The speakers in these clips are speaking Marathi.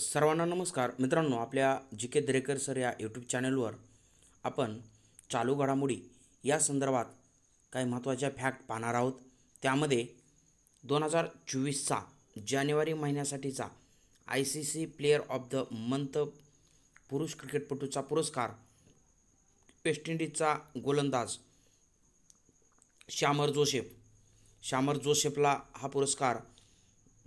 सर्वांना नमस्कार मित्रांनो आपल्या जी के दरेकर सर या यूट्यूब चॅनलवर आपण चालू घडामोडी या संदर्भात काही महत्त्वाच्या फॅक्ट पाहणार आहोत त्यामध्ये दोन हजार चोवीसचा जानेवारी महिन्यासाठीचा I C C player of the month पुरुष क्रिकेटपटूचा पुरस्कार वेस्ट इंडिजचा गोलंदाज श्यामर जोसेफ श्यामर जोसेफला हा पुरस्कार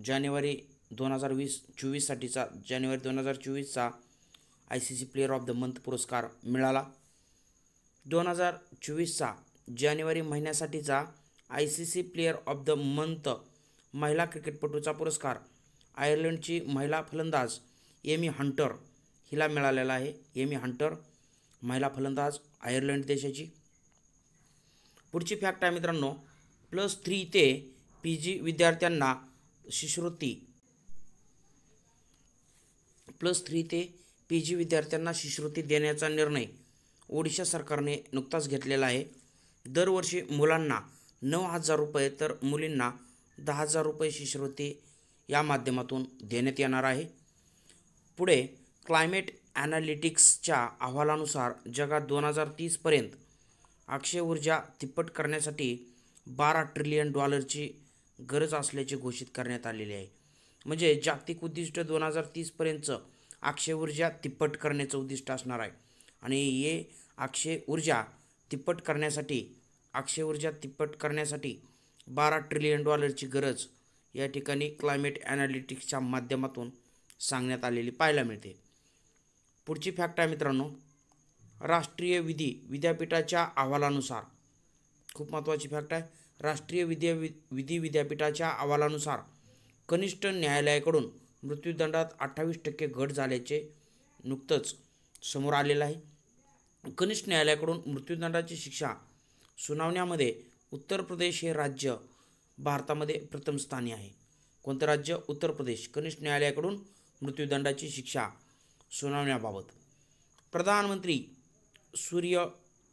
जानेवारी दोन हजार वीस चोवीससाठीचा जानेवारी दोन हजार चोवीसचा I C C player of the month पुरस्कार मिळाला दोन हजार चोवीसचा जानेवारी महिन्यासाठीचा I C C player of the month महिला क्रिकेटपटूचा पुरस्कार आयर्लंडची महिला फलंदाज एमी हंटर हिला मिळालेला आहे एमी हंटर महिला फलंदाज आयर्लंड देशाची पुढची फॅक्ट आहे मित्रांनो प्लस थ्री ते पी जी विद्यार्थ्यांना शिष्यवृत्ती प्लस थ्री ते पी जी विद्यार्थ्यांना शिष्यवृत्ती देण्याचा निर्णय ओडिशा सरकारने नुकताच घेतलेला आहे दरवर्षी मुलांना नऊ हजार रुपये तर मुलींना दहा हजार रुपये शिष्यवृत्ती या माध्यमातून देण्यात येणार आहे पुढे क्लायमेट ॲनालिटिक्सच्या अहवालानुसार जगात दोन हजार तीसपर्यंत अक्षय ऊर्जा तिप्पट करण्यासाठी बारा ट्रिलियन डॉलरची गरज असल्याचे घोषित करण्यात आलेली आहे म्हणजे जागतिक उद्दिष्ट दोन हजार तीसपर्यंतचं अक्षय ऊर्जा तिप्पट करण्याचं उद्दिष्ट असणार आहे आणि हे अक्षय ऊर्जा तिप्पट करण्यासाठी अक्षय ऊर्जा तिप्पट करण्यासाठी बारा ट्रिलियन डॉलरची गरज या ठिकाणी क्लायमेट ॲनालिटिक्सच्या माध्यमातून सांगण्यात आलेली पाहायला मिळते पुढची फॅक्ट आहे मित्रांनो राष्ट्रीय विधी विद्यापीठाच्या अहवालानुसार खूप महत्त्वाची फॅक्ट आहे राष्ट्रीय विद्या विधी विद्यापीठाच्या अहवालानुसार कनिष्ठ न्यायालयाकडून मृत्यूदंडात अठ्ठावीस टक्के घट झाल्याचे नुकतंच समोर आलेलं आहे कनिष्ठ न्यायालयाकडून मृत्यूदंडाची शिक्षा सुनावण्यामध्ये उत्तर प्रदेश हे राज्य भारतामध्ये प्रथम स्थानी आहे कोणतं राज्य उत्तर प्रदेश कनिष्ठ न्यायालयाकडून मृत्यूदंडाची शिक्षा सुनावण्याबाबत प्रधानमंत्री सूर्य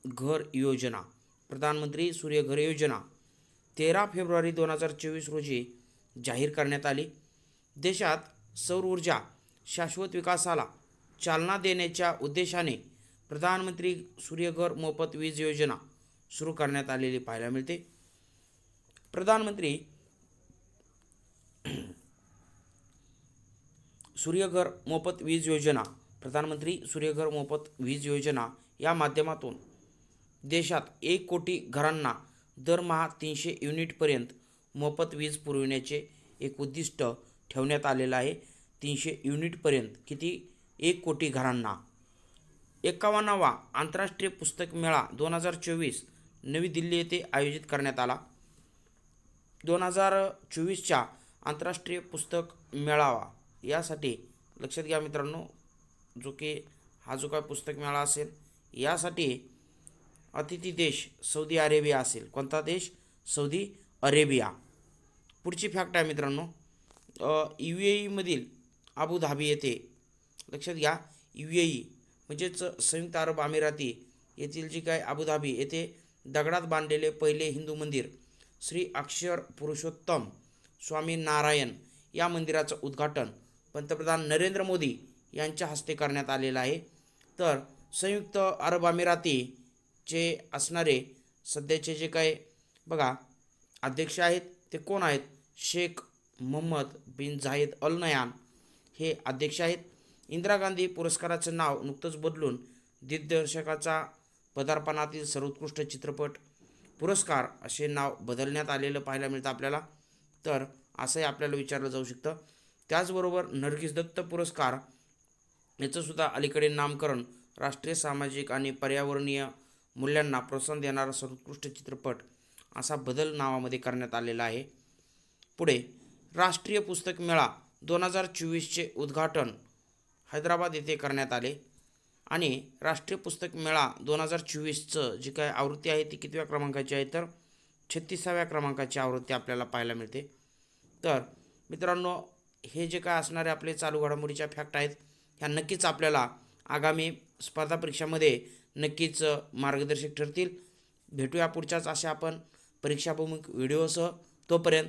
घर योजना प्रधानमंत्री सूर्य घर योजना तेरा फेब्रुवारी दोन हजार चोवीस रोजी जाहीर करण्यात आली देशात सौर ऊर्जा शाश्वत विकासाला चालना देण्याच्या उद्देशाने प्रधानमंत्री सूर्यघर मोफत वीज योजना सुरू करण्यात आलेली पाहायला मिळते प्रधानमंत्री सूर्यघर मोफत वीज योजना प्रधानमंत्री सूर्यघर मोफत वीज योजना या माध्यमातून देशात एक कोटी घरांना दरमहा तीनशे युनिटपर्यंत मोफत वीज पुरविण्याचे एक उद्दिष्ट ठेवण्यात आलेलं आहे तीनशे युनिटपर्यंत किती एक कोटी घरांना एक्कावन्नावा आंतरराष्ट्रीय पुस्तक मेळा दोन हजार चोवीस नवी दिल्ली येथे आयोजित करण्यात आला दोन हजार चोवीसच्या आंतरराष्ट्रीय पुस्तक मेळावा यासाठी लक्षात घ्या मित्रांनो जो की हा जो काय पुस्तक मेळा असेल यासाठी अतिथी देश सौदी अरेबिया असेल कोणता देश सौदी अरेबिया पुढची फॅक्ट आहे मित्रांनो यू ए ईमधील e अबुधाबी येथे लक्षात घ्या यू ए ई म्हणजेच संयुक्त अरब अमिराती येथील जी काय अबुधाबी येथे दगडात बांधलेले पहिले हिंदू मंदिर श्री अक्षर पुरुषोत्तम स्वामी नारायण या मंदिराचं उद्घाटन पंतप्रधान नरेंद्र मोदी यांच्या हस्ते करण्यात आलेलं आहे तर संयुक्त अरब अमिरातीचे असणारे सध्याचे जे काय बघा अध्यक्ष आहेत ते कोण आहेत शेख मोहम्मद बिन झाहिद अल नयान हे अध्यक्ष आहेत इंदिरा गांधी पुरस्काराचं नाव नुकतंच बदलून दिग्दर्शकाचा पदार्पणातील सर्वोत्कृष्ट चित्रपट पुरस्कार असे नाव बदलण्यात आलेलं पाहायला मिळतं आपल्याला तर असंही आपल्याला विचारलं जाऊ शकतं त्याचबरोबर नरगिस दत्त पुरस्कार याचंसुद्धा अलीकडे नामकरण राष्ट्रीय सामाजिक आणि पर्यावरणीय मूल्यांना प्रोत्साहन देणारा सर्वोत्कृष्ट चित्रपट असा बदल नावामध्ये करण्यात आलेला आहे पुढे राष्ट्रीय पुस्तक मेळा दोन हजार चोवीसचे उद्घाटन हैदराबाद येथे करण्यात आले आणि राष्ट्रीय पुस्तक मेळा दोन हजार चोवीसचं जी काय आवृत्ती आहे ती कितव्या क्रमांकाची आहे तर छत्तीसाव्या क्रमांकाची आवृत्ती आपल्याला पाहायला मिळते तर मित्रांनो हे जे काय असणारे आपले चालू घडामोडीच्या फॅक्ट आहेत ह्या नक्कीच आपल्याला आगामी स्पर्धा परीक्षामध्ये नक्कीच मार्गदर्शक ठरतील भेटूया पुढच्याच अशा आपण परीक्षाभूमी व्हिडिओसह तोपर्यंत